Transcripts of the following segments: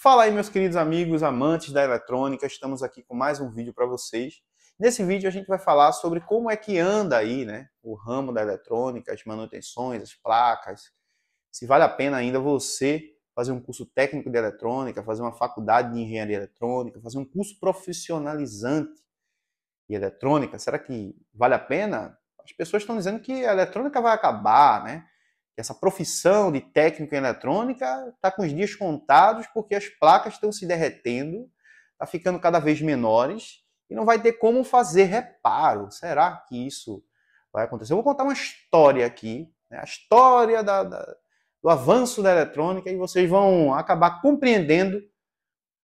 Fala aí, meus queridos amigos, amantes da eletrônica, estamos aqui com mais um vídeo para vocês. Nesse vídeo a gente vai falar sobre como é que anda aí, né, o ramo da eletrônica, as manutenções, as placas, se vale a pena ainda você fazer um curso técnico de eletrônica, fazer uma faculdade de engenharia eletrônica, fazer um curso profissionalizante de eletrônica, será que vale a pena? As pessoas estão dizendo que a eletrônica vai acabar, né? essa profissão de técnico em eletrônica está com os dias contados porque as placas estão se derretendo, está ficando cada vez menores e não vai ter como fazer reparo. Será que isso vai acontecer? Eu vou contar uma história aqui, né? a história da, da, do avanço da eletrônica e vocês vão acabar compreendendo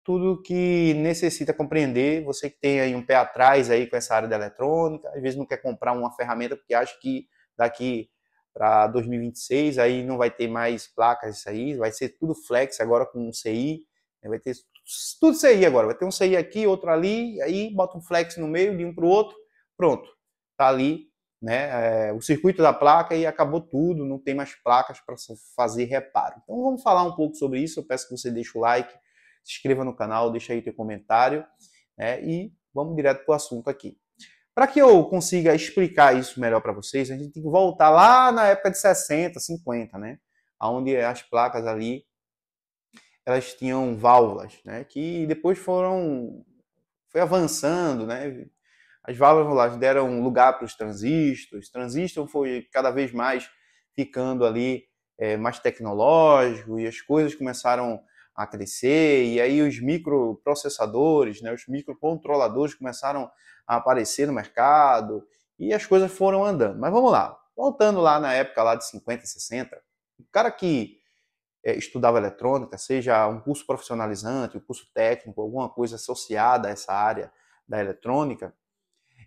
tudo que necessita compreender. Você que tem aí um pé atrás aí com essa área da eletrônica, às vezes não quer comprar uma ferramenta porque acha que daqui para 2026, aí não vai ter mais placas isso aí, vai ser tudo flex agora com um CI, né? vai ter tudo CI agora, vai ter um CI aqui, outro ali, aí bota um flex no meio de um para o outro, pronto, tá ali né, é, o circuito da placa e acabou tudo, não tem mais placas para fazer reparo. Então vamos falar um pouco sobre isso, eu peço que você deixe o like, se inscreva no canal, deixa aí teu comentário né, e vamos direto para o assunto aqui. Para que eu consiga explicar isso melhor para vocês, a gente tem que voltar lá na época de 60, 50, né? Onde as placas ali elas tinham válvulas, né? Que depois foram foi avançando, né? As válvulas deram lugar para os transistores. Transistor foi cada vez mais ficando ali é, mais tecnológico e as coisas começaram a crescer, e aí os microprocessadores, né, os microcontroladores começaram a aparecer no mercado, e as coisas foram andando. Mas vamos lá, voltando lá na época lá de 50, 60, o cara que é, estudava eletrônica, seja um curso profissionalizante, um curso técnico, alguma coisa associada a essa área da eletrônica,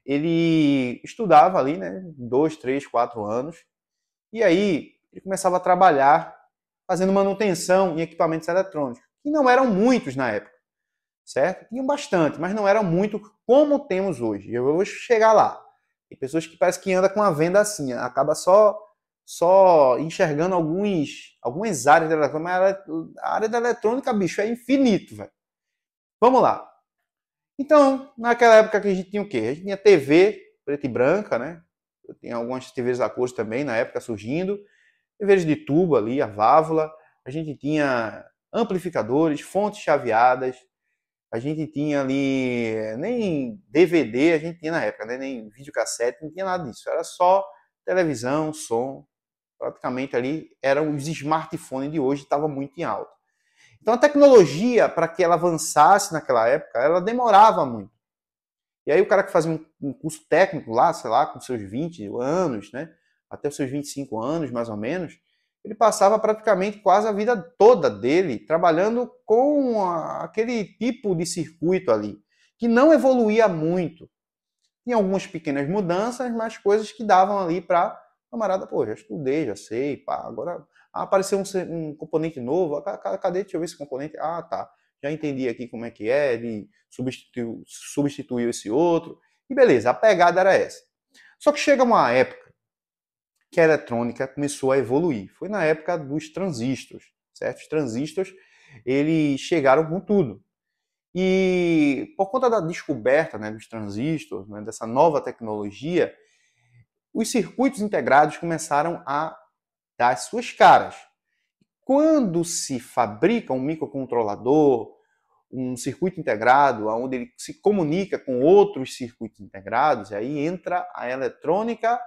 ele estudava ali, né, dois, três, quatro anos, e aí ele começava a trabalhar fazendo manutenção em equipamentos eletrônicos, que não eram muitos na época, certo? Tinham bastante, mas não eram muito como temos hoje. Eu vou chegar lá. Tem pessoas que parece que anda com a venda assim, acaba só só enxergando alguns, algumas áreas da eletrônica, mas a área da eletrônica, bicho, é infinito, velho. Vamos lá. Então, naquela época que a gente tinha o quê? A gente tinha TV preta e branca, né? Eu tinha algumas TVs a cor também na época surgindo. Em vez de tubo ali, a válvula, a gente tinha amplificadores, fontes chaveadas, a gente tinha ali eh, nem DVD a gente tinha na época, né? nem videocassete, não tinha nada disso. Era só televisão, som. Praticamente ali eram os smartphones de hoje, estava muito em alta. Então a tecnologia, para que ela avançasse naquela época, ela demorava muito. E aí o cara que fazia um, curso técnico lá, sei lá, com seus 20 anos, né? até os seus 25 anos, mais ou menos, ele passava praticamente quase a vida toda dele trabalhando com aquele tipo de circuito ali, que não evoluía muito. Tinha algumas pequenas mudanças, mas coisas que davam ali para camarada, pô, já estudei, já sei, pá, agora ah, apareceu um, um, componente novo, ah, cadê? Deixa eu ver esse componente. Ah, tá, já entendi aqui como é que é, ele substituiu, substituiu esse outro. E beleza, a pegada era essa. Só que chega uma época que a eletrônica começou a evoluir. Foi na época dos transistores, certo? Os transistores, eles chegaram com tudo. E por conta da descoberta né, dos transistores, né, dessa nova tecnologia, os circuitos integrados começaram a dar as suas caras. Quando se fabrica um microcontrolador, um circuito integrado, onde ele se comunica com outros circuitos integrados, aí entra a eletrônica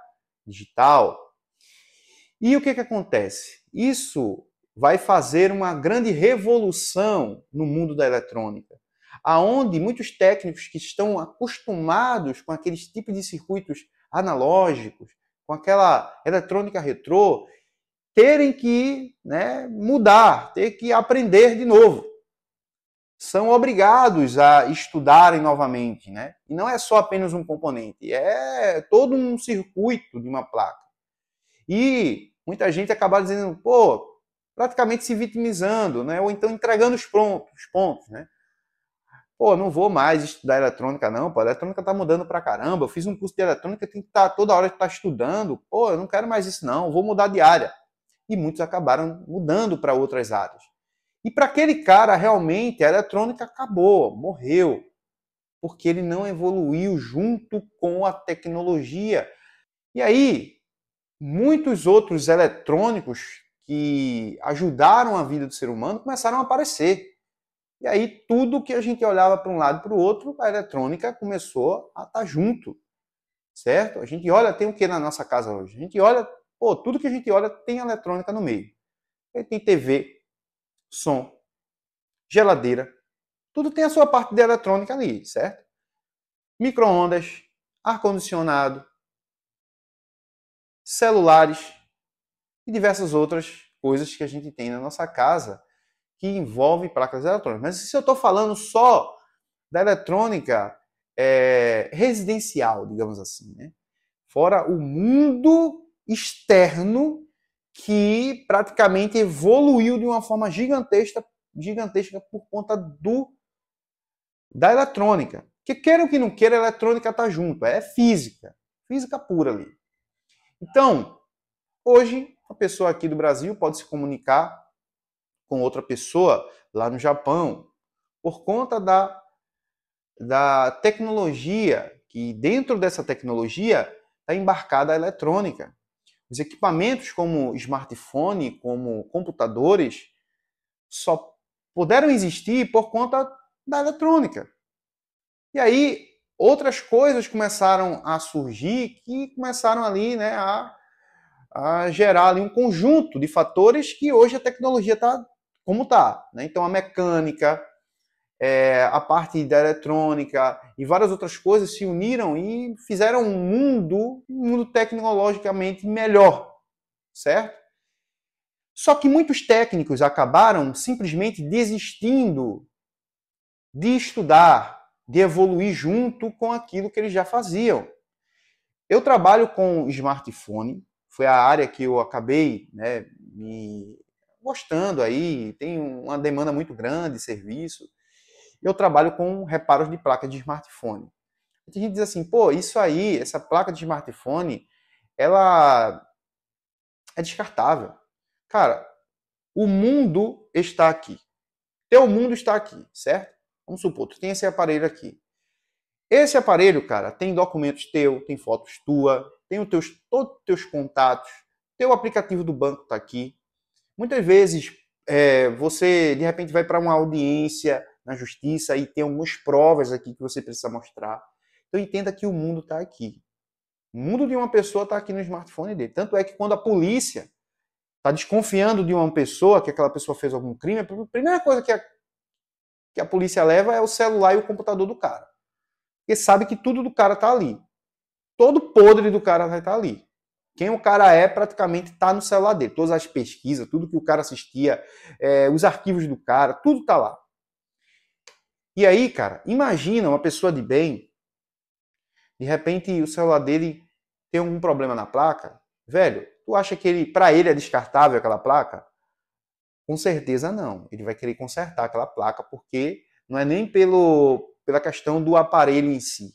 digital, e o que, que acontece? Isso vai fazer uma grande revolução no mundo da eletrônica, aonde muitos técnicos que estão acostumados com aqueles tipos de circuitos analógicos, com aquela eletrônica retrô, terem que né, mudar, ter que aprender de novo. São obrigados a estudarem novamente, né? E não é só apenas um componente, é todo um circuito de uma placa. E muita gente acabar dizendo, pô, praticamente se vitimizando, né? ou então entregando os, pontos os pontos. Né? Pô, não vou mais estudar eletrônica, não, pô, a eletrônica tá mudando pra caramba, eu fiz um curso de eletrônica, tem que estar tá, toda hora estar tá estudando, pô, eu não quero mais isso, não, vou mudar de área. E muitos acabaram mudando para outras áreas. E para aquele cara, realmente, a eletrônica acabou, morreu, porque ele não evoluiu junto com a tecnologia. E aí, muitos outros eletrônicos que ajudaram a vida do ser humano começaram a aparecer. E aí tudo que a gente olhava para um lado para o outro, a eletrônica começou a estar tá junto. Certo? A gente olha, tem o que na nossa casa hoje? A gente olha, pô, tudo que a gente olha tem eletrônica no meio. Aí tem TV, som, geladeira, tudo tem a sua parte de eletrônica ali, certo? Micro-ondas, ar-condicionado, celulares e diversas outras coisas que a gente tem na nossa casa que envolve placas eletrônicas. Mas se eu estou falando só da eletrônica é, residencial, digamos assim, né? fora o mundo externo que praticamente evoluiu de uma forma gigantesca, gigantesca por conta do da eletrônica. Que queira ou que não queira, a eletrônica está junto, é física, física pura ali. Então, hoje, uma pessoa aqui do Brasil pode se comunicar com outra pessoa lá no Japão por conta da, da tecnologia, que dentro dessa tecnologia está embarcada a eletrônica. Os equipamentos como smartphone, como computadores, só puderam existir por conta da eletrônica. E aí, outras coisas começaram a surgir que começaram ali né, a, a gerar ali um conjunto de fatores que hoje a tecnologia está como está. Né? Então, a mecânica, é, a parte da eletrônica e várias outras coisas se uniram e fizeram um mundo, um mundo tecnologicamente melhor, certo? Só que muitos técnicos acabaram simplesmente desistindo de estudar de evoluir junto com aquilo que eles já faziam. Eu trabalho com smartphone, foi a área que eu acabei né, me gostando aí, tem uma demanda muito grande de serviço. Eu trabalho com reparos de placa de smartphone. A gente diz assim, pô, isso aí, essa placa de smartphone, ela é descartável. Cara, o mundo está aqui. Teu mundo está aqui, certo? Vamos supor, tu tem esse aparelho aqui. Esse aparelho, cara, tem documentos teu, tem fotos tua, tem os teus, todos os teus contatos, teu aplicativo do banco está aqui. Muitas vezes é, você, de repente, vai para uma audiência na justiça e tem algumas provas aqui que você precisa mostrar. Então entenda que o mundo está aqui. O mundo de uma pessoa está aqui no smartphone dele. Tanto é que quando a polícia está desconfiando de uma pessoa, que aquela pessoa fez algum crime, a primeira coisa que a que a polícia leva é o celular e o computador do cara. Porque sabe que tudo do cara tá ali. Todo podre do cara vai estar tá ali. Quem o cara é praticamente tá no celular dele. Todas as pesquisas, tudo que o cara assistia, é, os arquivos do cara, tudo tá lá. E aí, cara, imagina uma pessoa de bem, de repente o celular dele tem algum problema na placa, velho, tu acha que ele, para ele é descartável aquela placa? Com certeza não. Ele vai querer consertar aquela placa, porque não é nem pelo, pela questão do aparelho em si.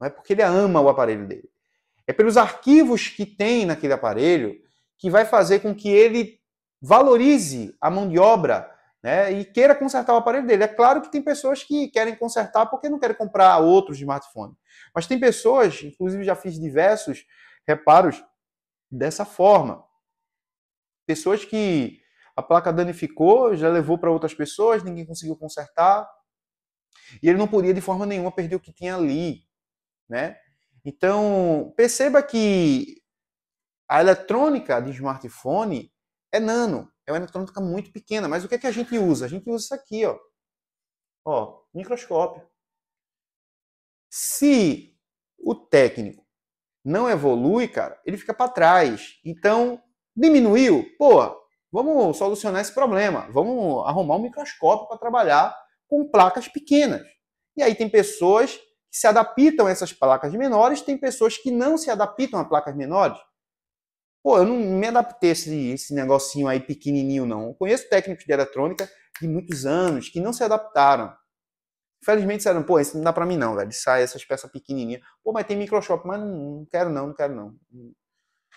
Não é porque ele ama o aparelho dele. É pelos arquivos que tem naquele aparelho que vai fazer com que ele valorize a mão de obra né, e queira consertar o aparelho dele. É claro que tem pessoas que querem consertar porque não querem comprar outros smartphone Mas tem pessoas, inclusive já fiz diversos reparos dessa forma. Pessoas que a placa danificou, já levou para outras pessoas, ninguém conseguiu consertar. E ele não podia de forma nenhuma perder o que tinha ali, né? Então, perceba que a eletrônica de smartphone é nano, é uma eletrônica muito pequena, mas o que é que a gente usa? A gente usa isso aqui, ó. Ó, microscópio. Se o técnico não evolui, cara, ele fica para trás. Então, diminuiu, pô, Vamos solucionar esse problema. Vamos arrumar um microscópio para trabalhar com placas pequenas. E aí tem pessoas que se adaptam a essas placas menores, tem pessoas que não se adaptam a placas menores. Pô, eu não me adaptei a esse, esse negocinho aí pequenininho, não. Eu conheço técnicos de eletrônica de muitos anos que não se adaptaram. Infelizmente disseram, pô, isso não dá para mim não, velho. Sai essas peças pequenininhas. Pô, mas tem microscópio. Mas não, não quero não, não quero não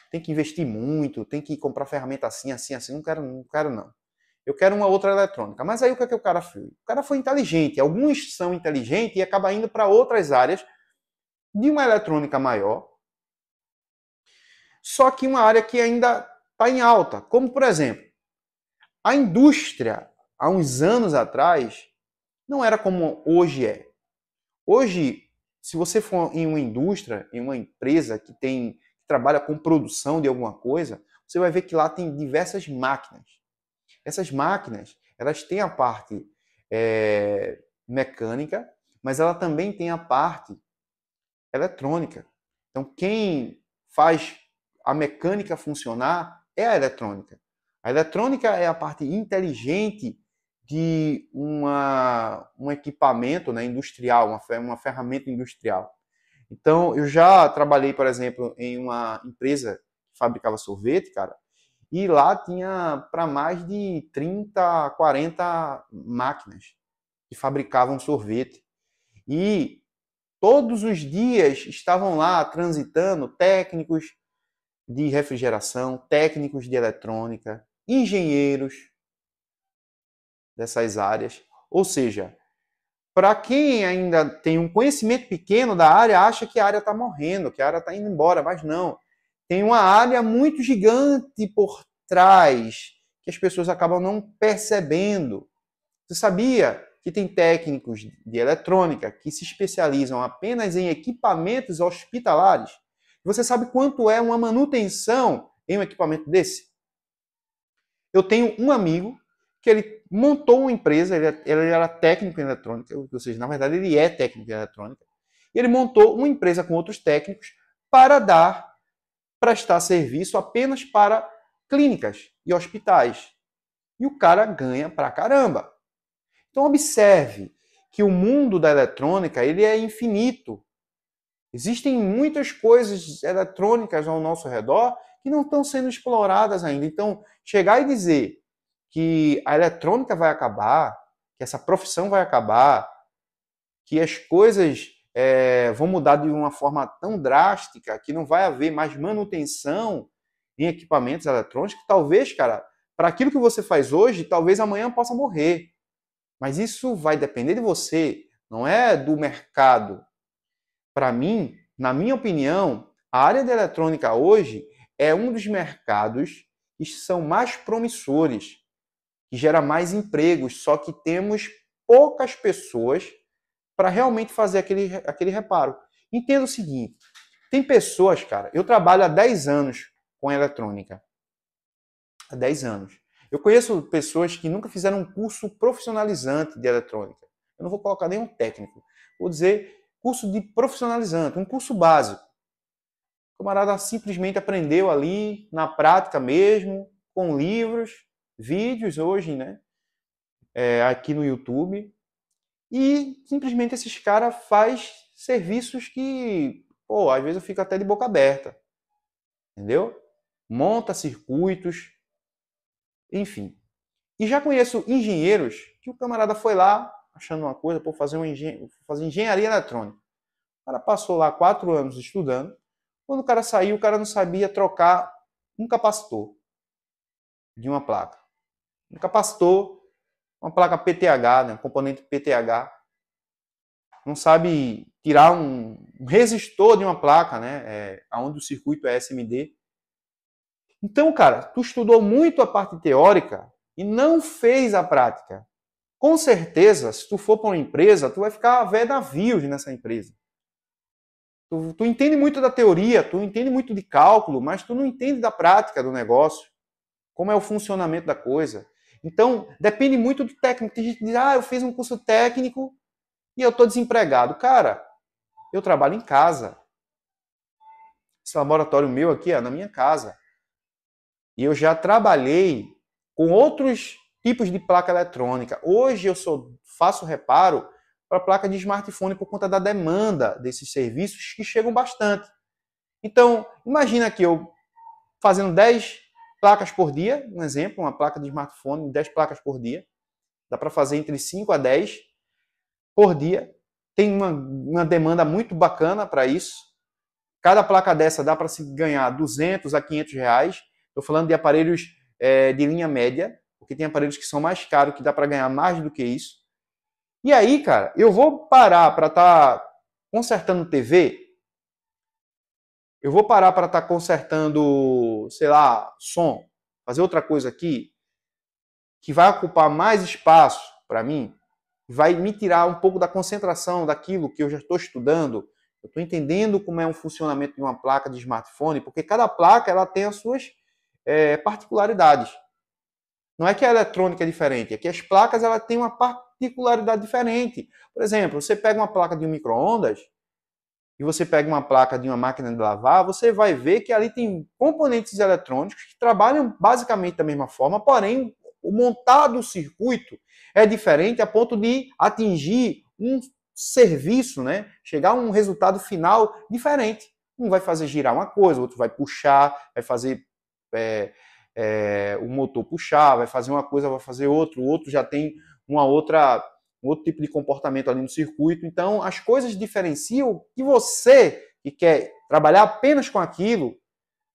tem que investir muito, tem que comprar ferramenta assim, assim, assim. Não quero, não quero não. Eu quero uma outra eletrônica. Mas aí o que, é que o cara foi? O cara foi inteligente. Alguns são inteligentes e acaba indo para outras áreas de uma eletrônica maior. Só que uma área que ainda está em alta. Como, por exemplo, a indústria, há uns anos atrás, não era como hoje é. Hoje, se você for em uma indústria, em uma empresa que tem trabalha com produção de alguma coisa, você vai ver que lá tem diversas máquinas. Essas máquinas, elas têm a parte é, mecânica, mas ela também tem a parte eletrônica. Então, quem faz a mecânica funcionar é a eletrônica. A eletrônica é a parte inteligente de uma, um equipamento né, industrial, uma, uma ferramenta industrial. Então, eu já trabalhei, por exemplo, em uma empresa que fabricava sorvete, cara, e lá tinha para mais de 30, 40 máquinas que fabricavam sorvete. E todos os dias estavam lá transitando técnicos de refrigeração, técnicos de eletrônica, engenheiros dessas áreas. Ou seja, para quem ainda tem um conhecimento pequeno da área, acha que a área está morrendo, que a área está indo embora, mas não. Tem uma área muito gigante por trás que as pessoas acabam não percebendo. Você sabia que tem técnicos de eletrônica que se especializam apenas em equipamentos hospitalares? Você sabe quanto é uma manutenção em um equipamento desse? Eu tenho um amigo que ele montou uma empresa, ele, é, era técnico em eletrônica, ou seja, na verdade ele é técnico em eletrônica, e ele montou uma empresa com outros técnicos para dar, prestar serviço apenas para clínicas e hospitais. E o cara ganha pra caramba. Então observe que o mundo da eletrônica, ele é infinito. Existem muitas coisas eletrônicas ao nosso redor que não estão sendo exploradas ainda. Então, chegar e dizer que a eletrônica vai acabar, que essa profissão vai acabar, que as coisas é, vão mudar de uma forma tão drástica que não vai haver mais manutenção em equipamentos eletrônicos, que talvez, cara, para aquilo que você faz hoje, talvez amanhã possa morrer. Mas isso vai depender de você, não é do mercado. Para mim, na minha opinião, a área de eletrônica hoje é um dos mercados que são mais promissores que gera mais empregos, só que temos poucas pessoas para realmente fazer aquele, aquele reparo. Entenda o seguinte: tem pessoas, cara, eu trabalho há 10 anos com eletrônica. Há 10 anos. Eu conheço pessoas que nunca fizeram um curso profissionalizante de eletrônica. Eu não vou colocar nenhum técnico. Vou dizer curso de profissionalizante, um curso básico. O camarada simplesmente aprendeu ali, na prática mesmo, com livros, vídeos hoje, né? É, aqui no YouTube. E simplesmente esses caras faz serviços que, pô, às vezes eu fico até de boca aberta. Entendeu? Monta circuitos, enfim. E já conheço engenheiros que o camarada foi lá achando uma coisa, pô, fazer, um engen fazer engenharia eletrônica. O cara passou lá quatro anos estudando. Quando o cara saiu, o cara não sabia trocar um capacitor de uma placa. Um capacitor, uma placa PTH, né? um componente PTH. Não sabe tirar um, um resistor de uma placa, né? É, onde o circuito é SMD. Então, cara, tu estudou muito a parte teórica e não fez a prática. Com certeza, se tu for para uma empresa, tu vai ficar vé navios nessa empresa. Tu, tu, entende muito da teoria, tu entende muito de cálculo, mas tu não entende da prática do negócio, como é o funcionamento da coisa. Então, depende muito do técnico. Tem gente que diz, ah, eu fiz um curso técnico e eu estou desempregado. Cara, eu trabalho em casa. Esse laboratório meu aqui é na minha casa. E eu já trabalhei com outros tipos de placa eletrônica. Hoje eu sou, faço reparo para placa de smartphone por conta da demanda desses serviços que chegam bastante. Então, imagina que eu fazendo 10 placas por dia, um exemplo, uma placa de smartphone, 10 placas por dia. Dá para fazer entre 5 a 10 por dia. Tem uma, uma demanda muito bacana para isso. Cada placa dessa dá para se ganhar 200 a 500 reais. Estou falando de aparelhos é, de linha média, porque tem aparelhos que são mais caros, que dá para ganhar mais do que isso. E aí, cara, eu vou parar para estar tá consertando TV eu vou parar para estar tá consertando, sei lá, som, fazer outra coisa aqui que vai ocupar mais espaço para mim, vai me tirar um pouco da concentração daquilo que eu já estou estudando. Eu estou entendendo como é um funcionamento de uma placa de smartphone, porque cada placa ela tem as suas é, particularidades. Não é que a eletrônica é diferente, é que as placas ela têm uma particularidade diferente. Por exemplo, você pega uma placa de um micro-ondas, e você pega uma placa de uma máquina de lavar, você vai ver que ali tem componentes eletrônicos que trabalham basicamente da mesma forma, porém o montado do circuito é diferente a ponto de atingir um serviço, né? Chegar a um resultado final diferente. Um vai fazer girar uma coisa, outro vai puxar, vai fazer é, é, o motor puxar, vai fazer uma coisa, vai fazer outro, o outro já tem uma outra um outro tipo de comportamento ali no circuito. Então, as coisas diferenciam que você que quer trabalhar apenas com aquilo,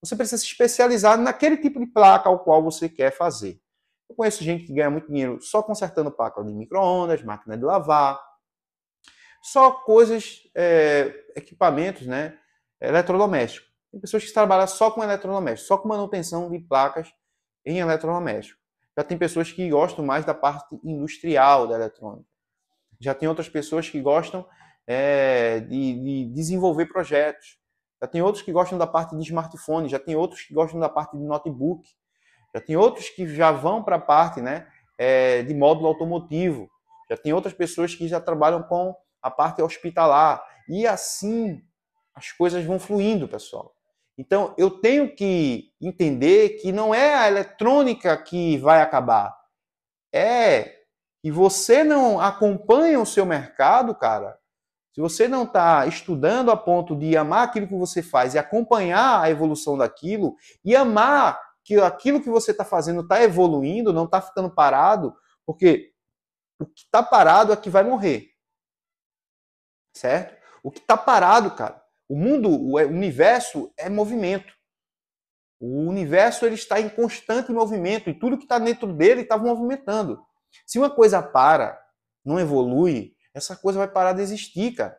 você precisa se especializar naquele tipo de placa ao qual você quer fazer. Eu conheço gente que ganha muito dinheiro só consertando placa de microondas, máquina de lavar, só coisas, é, equipamentos, né, eletrodoméstico. Tem pessoas que trabalham só com eletrodoméstico, só com manutenção de placas em eletrodoméstico. Já tem pessoas que gostam mais da parte industrial da eletrônica. Já tem outras pessoas que gostam é, de, de, desenvolver projetos. Já tem outros que gostam da parte de smartphone, já tem outros que gostam da parte de notebook, já tem outros que já vão para a parte né, é, de módulo automotivo, já tem outras pessoas que já trabalham com a parte hospitalar. E assim as coisas vão fluindo, pessoal. Então eu tenho que entender que não é a eletrônica que vai acabar, é e você não acompanha o seu mercado, cara, se você não está estudando a ponto de amar aquilo que você faz e acompanhar a evolução daquilo, e amar que aquilo que você está fazendo está evoluindo, não está ficando parado, porque o que está parado é que vai morrer. Certo? O que está parado, cara, o mundo, é, o universo é movimento. O universo ele está em constante movimento e tudo que está dentro dele está movimentando. Se uma coisa para, não evolui, essa coisa vai parar de existir, cara.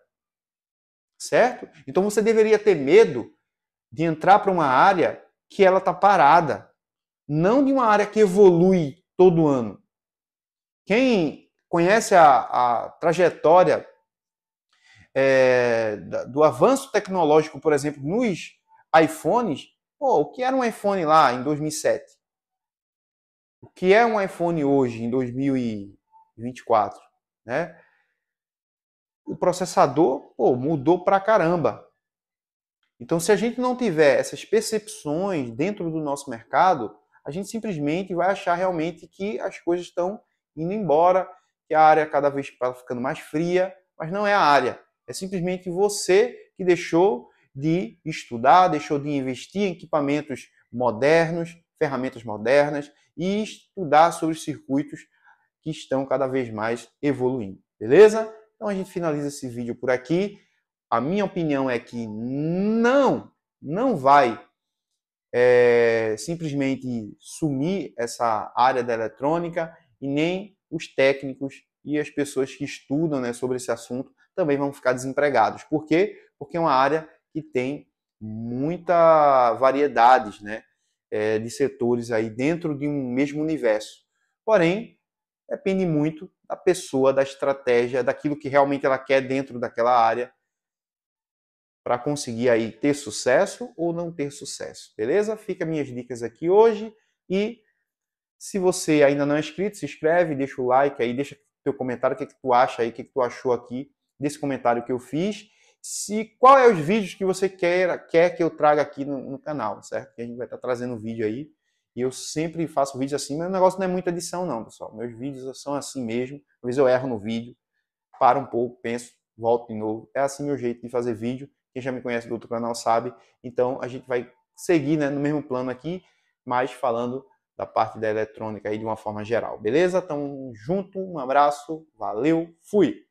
Certo? Então você deveria ter medo de entrar para uma área que ela está parada, não de uma área que evolui todo ano. Quem conhece a, a trajetória é, do avanço tecnológico, por exemplo, nos iPhones, pô, o que era um iPhone lá em 2007? o que é um iPhone hoje, em 2024, né? O processador pô, mudou pra caramba. Então, se a gente não tiver essas percepções dentro do nosso mercado, a gente simplesmente vai achar realmente que as coisas estão indo embora, que a área cada vez está ficando mais fria, mas não é a área. É simplesmente você que deixou de estudar, deixou de investir em equipamentos modernos, ferramentas modernas e estudar sobre os circuitos que estão cada vez mais evoluindo, beleza? Então a gente finaliza esse vídeo por aqui. A minha opinião é que não, não vai é, simplesmente sumir essa área da eletrônica e nem os técnicos e as pessoas que estudam né, sobre esse assunto também vão ficar desempregados. Por quê? Porque é uma área que tem muita variedades, né? é, de setores aí dentro de um mesmo universo. Porém, depende muito da pessoa, da estratégia, daquilo que realmente ela quer dentro daquela área para conseguir aí ter sucesso ou não ter sucesso, beleza? Fica minhas dicas aqui hoje e se você ainda não é inscrito, se inscreve, deixa o like aí, deixa teu comentário, o que, que tu acha aí, o que, que tu achou aqui desse comentário que eu fiz se qual é os vídeos que você quer quer que eu traga aqui no, no canal, certo? Que a gente vai estar tá trazendo vídeo aí. E eu sempre faço vídeos assim, mas o negócio não é muita edição, não, pessoal. Meus vídeos são assim mesmo. Às vezes eu erro no vídeo, paro um pouco, penso, volto de novo. É assim meu jeito de fazer vídeo. Quem já me conhece do outro canal sabe. Então a gente vai seguir né, no mesmo plano aqui, mas falando da parte da eletrônica aí de uma forma geral, beleza? Tamo junto, um abraço, valeu, fui!